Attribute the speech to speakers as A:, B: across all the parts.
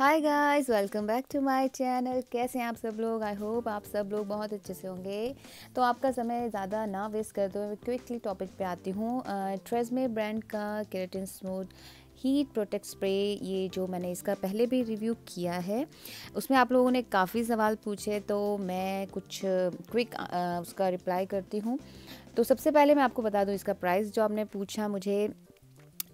A: hi guys welcome back to my channel कैसे हैं आप सब लोग आई होप आप सब लोग बहुत अच्छे से होंगे तो आपका समय ज़्यादा ना वेस्ट कर दो क्विकली टॉपिक पे आती हूँ ट्रेजमे ब्रांड का keratin smooth heat protect spray ये जो मैंने इसका पहले भी रिव्यू किया है उसमें आप लोगों ने काफ़ी सवाल पूछे तो मैं कुछ क्विक उसका रिप्लाई करती हूँ तो सबसे पहले मैं आपको बता दूँ इसका प्राइस जो आपने पूछा मुझे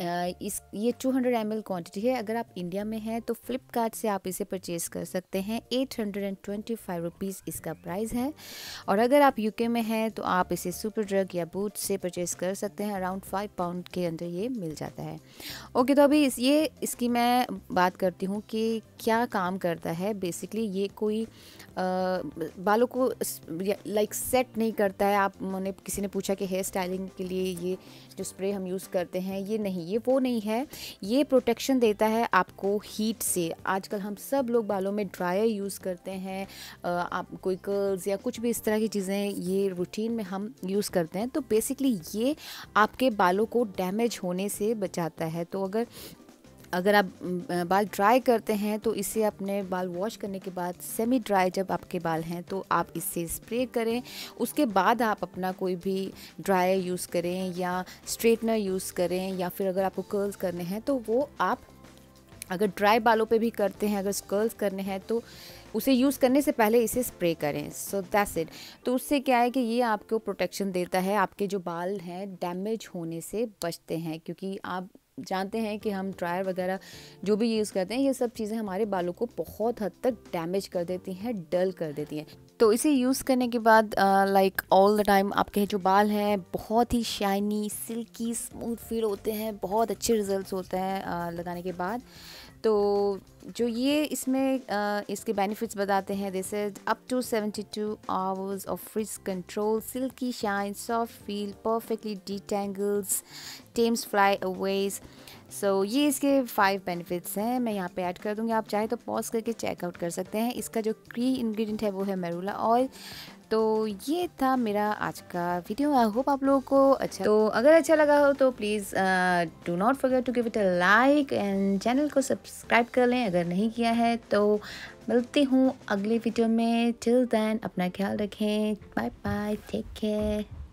A: इस ये 200 हंड्रेड क्वांटिटी है अगर आप इंडिया में हैं तो फ्लिपकार्ट से आप इसे परचेज़ कर सकते हैं eight hundred and twenty five rupees इसका प्राइस है और अगर आप यूके में हैं तो आप इसे सुपर ड्रग या बूट से परचेज़ कर सकते हैं अराउंड फाइव पाउंड के अंदर ये मिल जाता है ओके तो अभी इस ये इसकी मैं बात करती हूँ कि क्या काम करता है बेसिकली ये कोई आ, बालों को लाइक सेट नहीं करता है आप उन्होंने किसी ने पूछा कि हेयर स्टाइलिंग के लिए ये जो स्प्रे हम यूज़ करते हैं ये नहीं चाहिए वो नहीं है ये प्रोटेक्शन देता है आपको हीट से आजकल हम सब लोग बालों में ड्रायर यूज़ करते हैं आप कोई कर्ल्स या कुछ भी इस तरह की चीज़ें ये रूटीन में हम यूज़ करते हैं तो बेसिकली ये आपके बालों को डैमेज होने से बचाता है तो अगर अगर आप बाल ड्राई करते हैं तो इसे अपने बाल वॉश करने के बाद सेमी ड्राई जब आपके बाल हैं तो आप इससे स्प्रे करें उसके बाद आप अपना कोई भी ड्रायर यूज़ करें या स्ट्रेटनर यूज़ करें या फिर अगर आपको कर्ल्स करने हैं तो वो आप अगर ड्राई बालों पे भी करते हैं अगर कर्ल्स करने हैं तो उसे यूज़ करने से पहले इसे स्प्रे करें सो दैट्स इट तो उससे क्या है कि ये आपको प्रोटेक्शन देता है आपके जो बाल हैं डैमेज होने से बचते हैं क्योंकि आप जानते हैं कि हम ड्रायर वगैरह जो भी यूज़ करते हैं ये सब चीज़ें हमारे बालों को बहुत हद तक डैमेज कर देती हैं डल कर देती हैं तो इसे यूज़ करने के बाद लाइक ऑल द टाइम आपके जो बाल हैं बहुत ही शाइनी सिल्की स्मूथ फील होते हैं बहुत अच्छे रिजल्ट्स होते हैं uh, लगाने के बाद तो जो ये इसमें uh, इसके बेनिफिट्स बताते हैं this is up to two hours of frizz control silky shine soft feel perfectly detangles tames flyaways so so, ये इसके फाइव बेनिफिट्स हैं मैं यहाँ पे ऐड कर दूँगी आप चाहे तो पॉज करके चेकआउट कर सकते हैं इसका जो की इंग्रेडिएंट है वो है मेरूला ऑयल तो ये था मेरा आज का वीडियो आई होप आप लोगों को अच्छा तो अगर अच्छा लगा हो तो please do not forget to give it a like and channel को सब्सक्राइब कर लें अगर नहीं किया है तो मिलती हूँ अगले वीडियो में टिल देन अपना ख्याल रखें बाय बाय टेक केयर